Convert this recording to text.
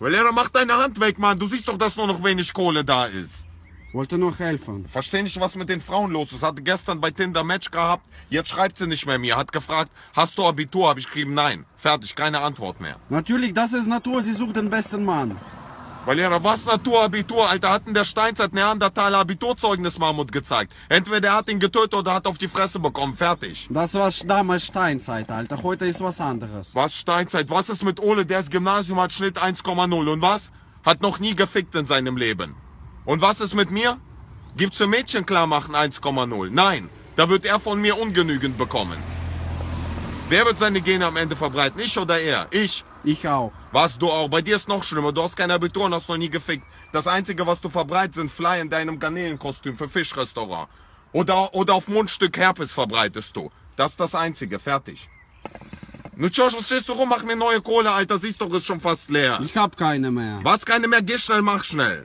Valera, mach deine Hand weg, Mann. Du siehst doch, dass nur noch wenig Kohle da ist. Wollte nur helfen. Versteh nicht, was mit den Frauen los ist. Hatte gestern bei Tinder Match gehabt. Jetzt schreibt sie nicht mehr mir. Hat gefragt, hast du Abitur? Hab ich geschrieben, nein. Fertig, keine Antwort mehr. Natürlich, das ist Natur. Sie sucht den besten Mann. Weil Lehrer, was Naturabitur? Alter, hatten der Steinzeit Neandertaler Abiturzeugnis Mammut gezeigt. Entweder er hat ihn getötet oder hat auf die Fresse bekommen. Fertig. Das war damals Steinzeit, Alter. Heute ist was anderes. Was Steinzeit? Was ist mit Ole, der das Gymnasium hat, Schnitt 1,0? Und was? Hat noch nie gefickt in seinem Leben. Und was ist mit mir? Gibt's für Mädchen klarmachen 1,0? Nein. Da wird er von mir ungenügend bekommen. Wer wird seine Gene am Ende verbreiten? Ich oder er? Ich. Ich auch. Was du auch? Bei dir ist noch schlimmer. Du hast kein Abitur und hast noch nie gefickt. Das Einzige, was du verbreitest, sind Fly in deinem Garnelenkostüm für Fischrestaurant. Oder, oder auf Mundstück Herpes verbreitest du. Das ist das Einzige. Fertig. Nun, Josh, was stehst du rum? Mach mir neue Kohle, Alter. Siehst doch, ist schon fast leer. Ich hab keine mehr. Was, keine mehr? Geh schnell, mach schnell.